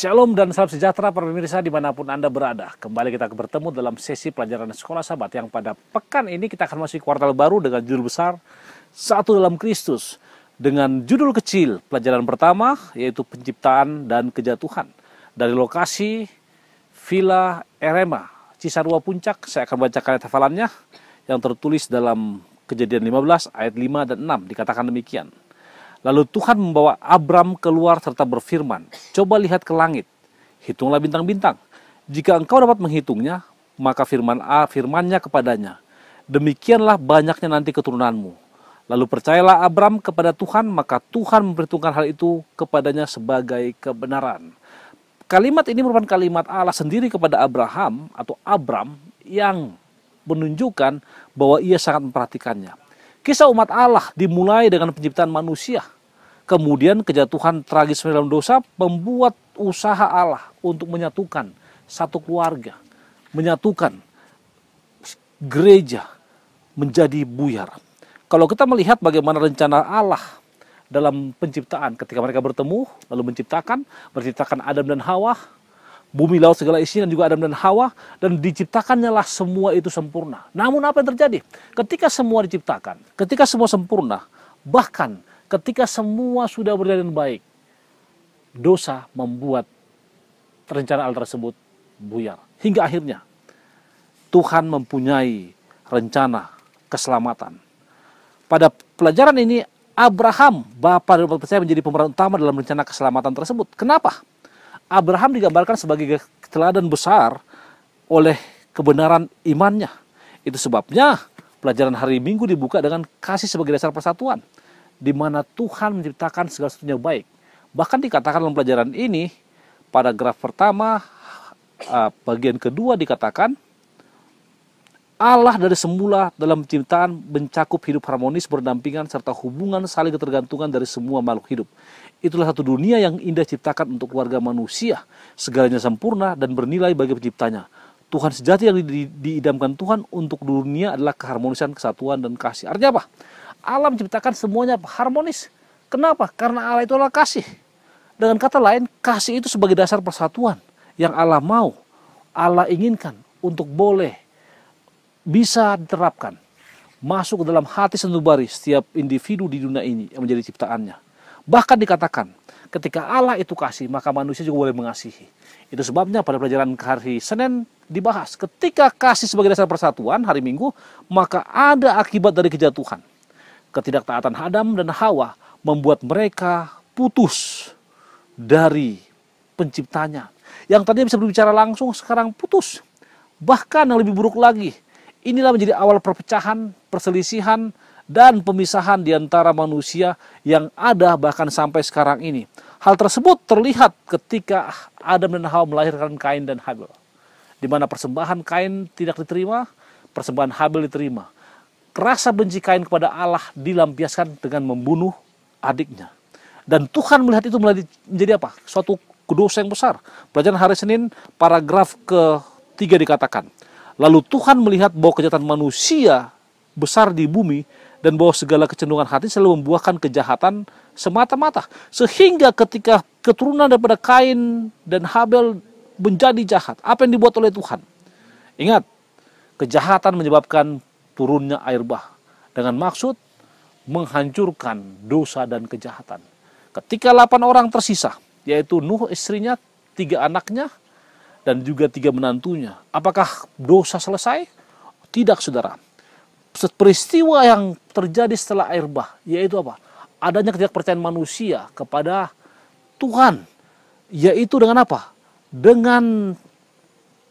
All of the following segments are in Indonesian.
Shalom dan salam sejahtera para pemirsa dimanapun Anda berada. Kembali kita bertemu dalam sesi pelajaran sekolah sahabat yang pada pekan ini kita akan masuk kuartal baru dengan judul besar Satu dalam Kristus. Dengan judul kecil pelajaran pertama yaitu penciptaan dan kejatuhan. Dari lokasi Villa Erema, Cisarua Puncak, saya akan bacakan hafalannya yang tertulis dalam kejadian 15 ayat 5 dan 6 dikatakan demikian. Lalu Tuhan membawa Abram keluar serta berfirman, "Coba lihat ke langit, hitunglah bintang-bintang. Jika engkau dapat menghitungnya, maka firman A firmannya kepadanya, demikianlah banyaknya nanti keturunanmu." Lalu percayalah Abram kepada Tuhan, maka Tuhan memperhitungkan hal itu kepadanya sebagai kebenaran. Kalimat ini merupakan kalimat Allah sendiri kepada Abraham atau Abram yang menunjukkan bahwa ia sangat memperhatikannya. Kisah umat Allah dimulai dengan penciptaan manusia. Kemudian kejatuhan tragis dalam dosa membuat usaha Allah untuk menyatukan satu keluarga, menyatukan gereja menjadi buyar. Kalau kita melihat bagaimana rencana Allah dalam penciptaan ketika mereka bertemu lalu menciptakan, menciptakan Adam dan Hawa, bumi, laut, segala isinya, dan juga Adam dan Hawa, dan diciptakannya lah semua itu sempurna. Namun apa yang terjadi? Ketika semua diciptakan, ketika semua sempurna, bahkan ketika semua sudah berjalan baik, dosa membuat rencana Allah tersebut buyar. Hingga akhirnya, Tuhan mempunyai rencana keselamatan. Pada pelajaran ini, Abraham, bapak dan umat percaya menjadi pemeran utama dalam rencana keselamatan tersebut. Kenapa? Abraham digambarkan sebagai teladan besar oleh kebenaran imannya. Itu sebabnya pelajaran hari Minggu dibuka dengan kasih sebagai dasar persatuan. Di mana Tuhan menciptakan segala sesuatunya baik. Bahkan dikatakan dalam pelajaran ini, pada graf pertama, ah, bagian kedua dikatakan, Allah dari semula dalam penciptaan mencakup hidup harmonis, berdampingan, serta hubungan saling ketergantungan dari semua makhluk hidup. Itulah satu dunia yang indah ciptakan untuk warga manusia, segalanya sempurna dan bernilai bagi penciptanya. Tuhan sejati yang diidamkan Tuhan untuk dunia adalah keharmonisan, kesatuan, dan kasih. Artinya apa? Alam ciptakan semuanya harmonis. Kenapa? Karena Allah itu adalah kasih. Dengan kata lain, kasih itu sebagai dasar persatuan yang Allah mau, Allah inginkan untuk boleh bisa diterapkan masuk ke dalam hati sendubari setiap individu di dunia ini yang menjadi ciptaannya. Bahkan dikatakan, ketika Allah itu kasih, maka manusia juga boleh mengasihi. Itu sebabnya pada pelajaran hari Senin dibahas, ketika kasih sebagai dasar persatuan hari Minggu, maka ada akibat dari kejatuhan. Ketidaktaatan Adam dan Hawa membuat mereka putus dari penciptanya. Yang tadinya bisa berbicara langsung, sekarang putus. Bahkan yang lebih buruk lagi, Inilah menjadi awal perpecahan, perselisihan, dan pemisahan di antara manusia yang ada bahkan sampai sekarang ini. Hal tersebut terlihat ketika Adam dan Hawa melahirkan Kain dan Habel. Di mana persembahan Kain tidak diterima, persembahan Habel diterima. Rasa benci Kain kepada Allah dilampiaskan dengan membunuh adiknya. Dan Tuhan melihat itu menjadi apa? Suatu dosa yang besar. Pelajaran hari Senin paragraf ke-3 dikatakan Lalu Tuhan melihat bahwa kejahatan manusia besar di bumi dan bahwa segala kecenderungan hati selalu membuahkan kejahatan semata-mata. Sehingga ketika keturunan daripada Kain dan Habel menjadi jahat, apa yang dibuat oleh Tuhan? Ingat, kejahatan menyebabkan turunnya air bah dengan maksud menghancurkan dosa dan kejahatan. Ketika delapan orang tersisa, yaitu Nuh istrinya, tiga anaknya, dan juga tiga menantunya. Apakah dosa selesai? Tidak, saudara. Peristiwa yang terjadi setelah air bah, yaitu apa? Adanya ketidakpercayaan manusia kepada Tuhan, yaitu dengan apa? Dengan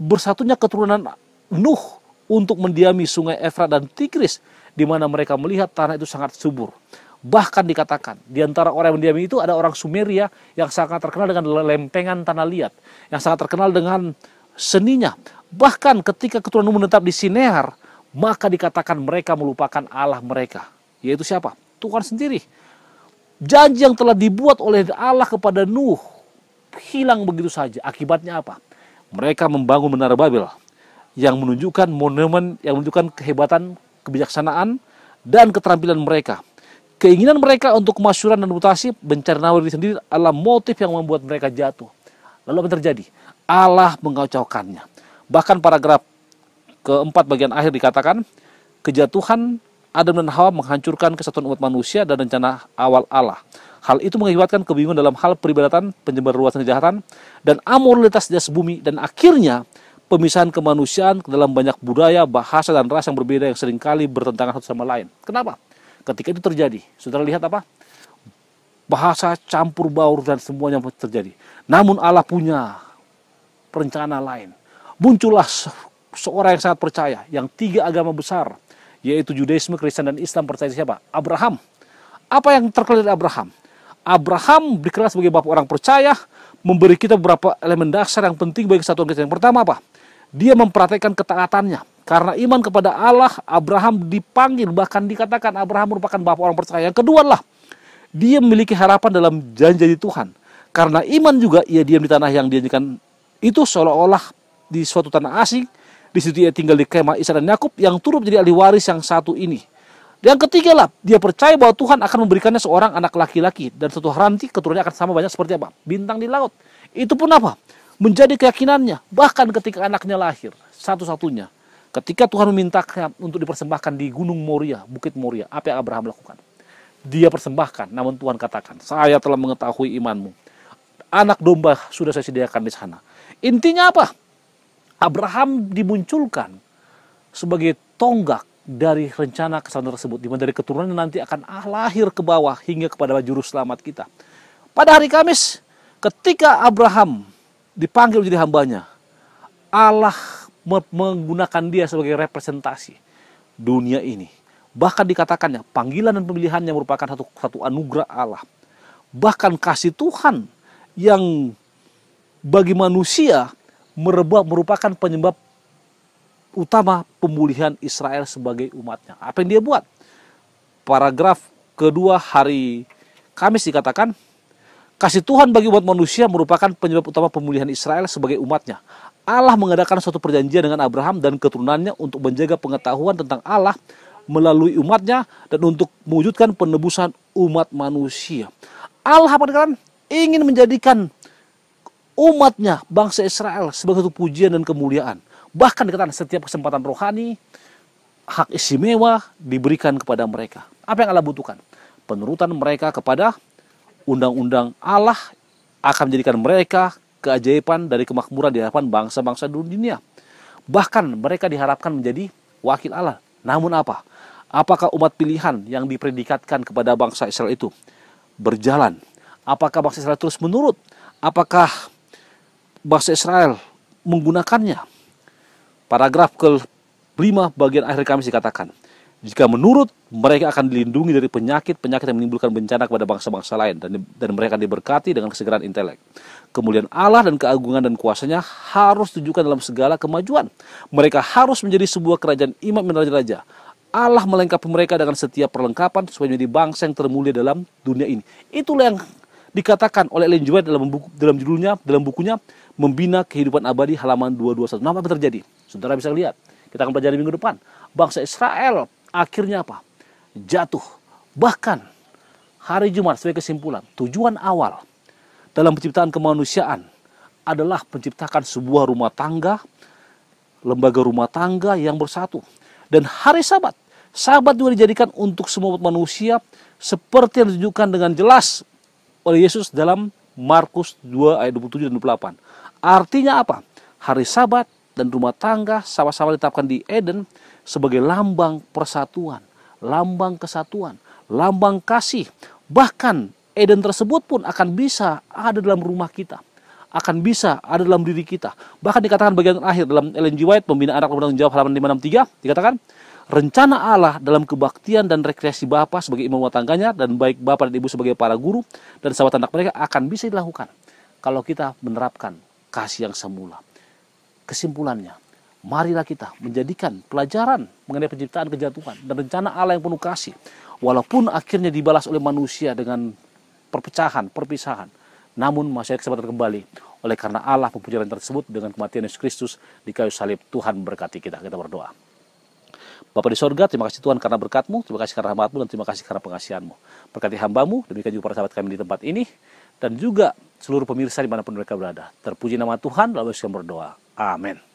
bersatunya keturunan Nuh untuk mendiami sungai Efrat dan Tigris, di mana mereka melihat tanah itu sangat subur. Bahkan dikatakan di antara orang yang mendiami itu ada orang Sumeria yang sangat terkenal dengan lempengan tanah liat, yang sangat terkenal dengan seninya. Bahkan ketika keturunan menetap di Sinear, maka dikatakan mereka melupakan Allah mereka, yaitu siapa? Tuhan sendiri. Janji yang telah dibuat oleh Allah kepada Nuh hilang begitu saja. Akibatnya apa? Mereka membangun menara Babel yang menunjukkan monumen yang menunjukkan kehebatan, kebijaksanaan dan keterampilan mereka Keinginan mereka untuk kemasyuran dan mutasi bencana diri sendiri adalah motif yang membuat mereka jatuh. Lalu apa yang terjadi? Allah mengacaukannya. Bahkan paragraf keempat bagian akhir dikatakan, kejatuhan Adam dan Hawa menghancurkan kesatuan umat manusia dan rencana awal Allah. Hal itu mengakibatkan kebingungan dalam hal peribadatan, penyebar luasan kejahatan, dan amoralitas jas bumi, dan akhirnya pemisahan kemanusiaan ke dalam banyak budaya, bahasa, dan ras yang berbeda yang seringkali bertentangan satu sama lain. Kenapa? ketika itu terjadi. Saudara lihat apa? Bahasa campur baur dan semuanya terjadi. Namun Allah punya rencana lain. Muncullah seorang yang sangat percaya, yang tiga agama besar, yaitu Judaisme, Kristen, dan Islam percaya siapa? Abraham. Apa yang terkait Abraham? Abraham dikenal sebagai bapak orang percaya, memberi kita beberapa elemen dasar yang penting bagi kesatuan kita. Yang pertama apa? Dia mempraktekkan ketaatannya. Karena iman kepada Allah, Abraham dipanggil, bahkan dikatakan Abraham merupakan bapak orang percaya. Yang kedua lah, dia memiliki harapan dalam janji Tuhan. Karena iman juga ia diam di tanah yang dijanjikan itu seolah-olah di suatu tanah asing. Di situ ia tinggal di kemah Isa dan Yakub yang turut menjadi ahli waris yang satu ini. Yang ketiga lah, dia percaya bahwa Tuhan akan memberikannya seorang anak laki-laki. Dan suatu hari nanti keturunannya akan sama banyak seperti apa? Bintang di laut. Itu pun apa? Menjadi keyakinannya. Bahkan ketika anaknya lahir, satu-satunya Ketika Tuhan meminta untuk dipersembahkan di Gunung Moria, Bukit Moria, apa yang Abraham lakukan? Dia persembahkan, namun Tuhan katakan, saya telah mengetahui imanmu. Anak domba sudah saya sediakan di sana. Intinya apa? Abraham dimunculkan sebagai tonggak dari rencana kesalahan tersebut. Dimana dari keturunan nanti akan ah, lahir ke bawah hingga kepada juru selamat kita. Pada hari Kamis, ketika Abraham dipanggil menjadi hambanya, Allah menggunakan dia sebagai representasi dunia ini. Bahkan dikatakannya panggilan dan pemilihan yang merupakan satu, satu anugerah Allah. Bahkan kasih Tuhan yang bagi manusia merebak merupakan penyebab utama pemulihan Israel sebagai umatnya. Apa yang dia buat? Paragraf kedua hari Kamis dikatakan Kasih Tuhan bagi umat manusia merupakan penyebab utama pemulihan Israel sebagai umatnya. Allah mengadakan suatu perjanjian dengan Abraham dan keturunannya untuk menjaga pengetahuan tentang Allah melalui umatnya dan untuk mewujudkan penebusan umat manusia. Allah mengatakan ingin menjadikan umatnya bangsa Israel sebagai suatu pujian dan kemuliaan. Bahkan dikatakan setiap kesempatan rohani, hak istimewa diberikan kepada mereka. Apa yang Allah butuhkan? Penurutan mereka kepada undang-undang Allah akan menjadikan mereka keajaiban dari kemakmuran di hadapan bangsa-bangsa dunia. Bahkan mereka diharapkan menjadi wakil Allah. Namun apa? Apakah umat pilihan yang dipredikatkan kepada bangsa Israel itu berjalan? Apakah bangsa Israel terus menurut? Apakah bangsa Israel menggunakannya? Paragraf ke-5 bagian akhir kami dikatakan, jika menurut mereka akan dilindungi dari penyakit-penyakit yang menimbulkan bencana kepada bangsa-bangsa lain dan, dan mereka diberkati dengan kesegaran intelek. kemudian Allah dan keagungan dan kuasanya harus tunjukkan dalam segala kemajuan. Mereka harus menjadi sebuah kerajaan imam dan raja-raja. Allah melengkapi mereka dengan setiap perlengkapan supaya menjadi bangsa yang termulia dalam dunia ini. Itulah yang dikatakan oleh Ellen White dalam buku, dalam judulnya dalam bukunya Membina Kehidupan Abadi halaman 221. Nah, apa terjadi? Saudara bisa lihat. Kita akan pelajari minggu depan. Bangsa Israel akhirnya apa? Jatuh. Bahkan hari Jumat sebagai kesimpulan, tujuan awal dalam penciptaan kemanusiaan adalah menciptakan sebuah rumah tangga, lembaga rumah tangga yang bersatu. Dan hari Sabat, Sabat juga dijadikan untuk semua manusia seperti yang ditunjukkan dengan jelas oleh Yesus dalam Markus 2 ayat 27 dan 28. Artinya apa? Hari Sabat dan rumah tangga sama-sama ditetapkan di Eden sebagai lambang persatuan, lambang kesatuan, lambang kasih. Bahkan Eden tersebut pun akan bisa ada dalam rumah kita akan bisa ada dalam diri kita. Bahkan dikatakan bagian akhir dalam Ellen G. White, pembina Anak Bertanggung Jawab halaman 563, dikatakan, rencana Allah dalam kebaktian dan rekreasi Bapa sebagai imam rumah tangganya dan baik Bapak dan Ibu sebagai para guru dan sahabat anak mereka akan bisa dilakukan kalau kita menerapkan kasih yang semula. Kesimpulannya, marilah kita menjadikan pelajaran mengenai penciptaan kejatuhan dan rencana Allah yang penuh kasih. Walaupun akhirnya dibalas oleh manusia dengan perpecahan, perpisahan, namun masih ada kesempatan kembali. Oleh karena Allah mempunyai tersebut dengan kematian Yesus Kristus di kayu salib, Tuhan berkati kita. Kita berdoa. Bapa di sorga, terima kasih Tuhan karena berkatmu, terima kasih karena rahmatmu, dan terima kasih karena pengasihanmu. Berkati hambamu, demikian juga para sahabat kami di tempat ini, dan juga seluruh pemirsa dimanapun mereka berada. Terpuji nama Tuhan, lalu saya berdoa. Amin.